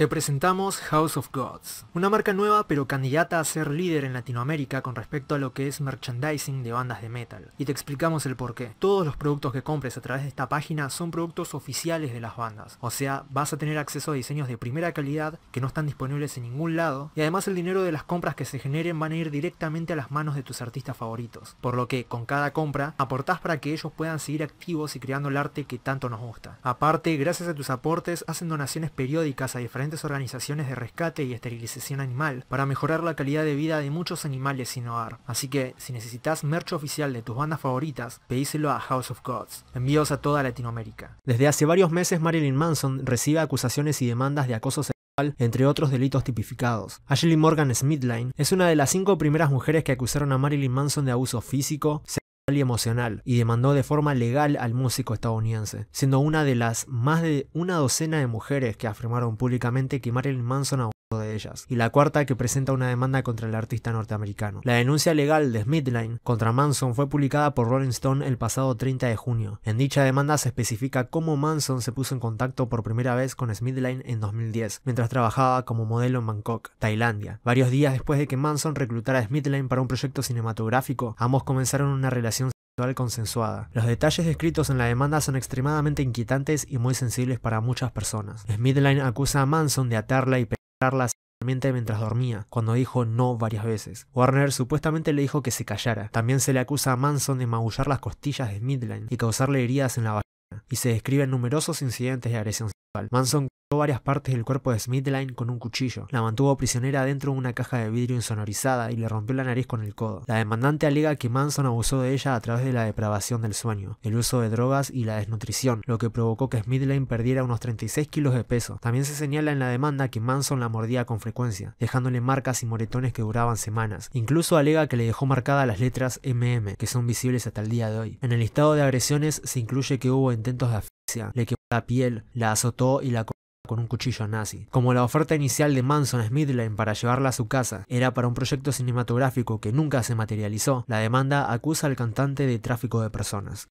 Te presentamos House of Gods, una marca nueva pero candidata a ser líder en Latinoamérica con respecto a lo que es merchandising de bandas de metal. Y te explicamos el porqué. Todos los productos que compres a través de esta página son productos oficiales de las bandas, o sea, vas a tener acceso a diseños de primera calidad que no están disponibles en ningún lado, y además el dinero de las compras que se generen van a ir directamente a las manos de tus artistas favoritos, por lo que con cada compra aportás para que ellos puedan seguir activos y creando el arte que tanto nos gusta. Aparte, gracias a tus aportes hacen donaciones periódicas a diferentes organizaciones de rescate y esterilización animal para mejorar la calidad de vida de muchos animales sin hogar. Así que, si necesitas merch oficial de tus bandas favoritas, pedíselo a House of Gods. Envíos a toda Latinoamérica. Desde hace varios meses Marilyn Manson recibe acusaciones y demandas de acoso sexual entre otros delitos tipificados. Ashley Morgan Smithline es una de las cinco primeras mujeres que acusaron a Marilyn Manson de abuso físico, y emocional y demandó de forma legal al músico estadounidense, siendo una de las más de una docena de mujeres que afirmaron públicamente que Marilyn Manson de ellas, y la cuarta que presenta una demanda contra el artista norteamericano. La denuncia legal de Smithline contra Manson fue publicada por Rolling Stone el pasado 30 de junio. En dicha demanda se especifica cómo Manson se puso en contacto por primera vez con Smithline en 2010, mientras trabajaba como modelo en Bangkok, Tailandia. Varios días después de que Manson reclutara a Smithline para un proyecto cinematográfico, ambos comenzaron una relación sexual consensuada. Los detalles descritos en la demanda son extremadamente inquietantes y muy sensibles para muchas personas. Smithline acusa a Manson de atarla y mientras dormía, cuando dijo no varias veces. Warner supuestamente le dijo que se callara. También se le acusa a Manson de magullar las costillas de Midland y causarle heridas en la vagina, y se describen numerosos incidentes de agresión Manson cortó varias partes del cuerpo de Smithline con un cuchillo. La mantuvo prisionera dentro de una caja de vidrio insonorizada y le rompió la nariz con el codo. La demandante alega que Manson abusó de ella a través de la depravación del sueño, el uso de drogas y la desnutrición, lo que provocó que Smithline perdiera unos 36 kilos de peso. También se señala en la demanda que Manson la mordía con frecuencia, dejándole marcas y moretones que duraban semanas. Incluso alega que le dejó marcadas las letras MM, que son visibles hasta el día de hoy. En el listado de agresiones se incluye que hubo intentos de le quemó la piel, la azotó y la cortó con un cuchillo nazi. Como la oferta inicial de Manson Smithline para llevarla a su casa era para un proyecto cinematográfico que nunca se materializó, la demanda acusa al cantante de tráfico de personas.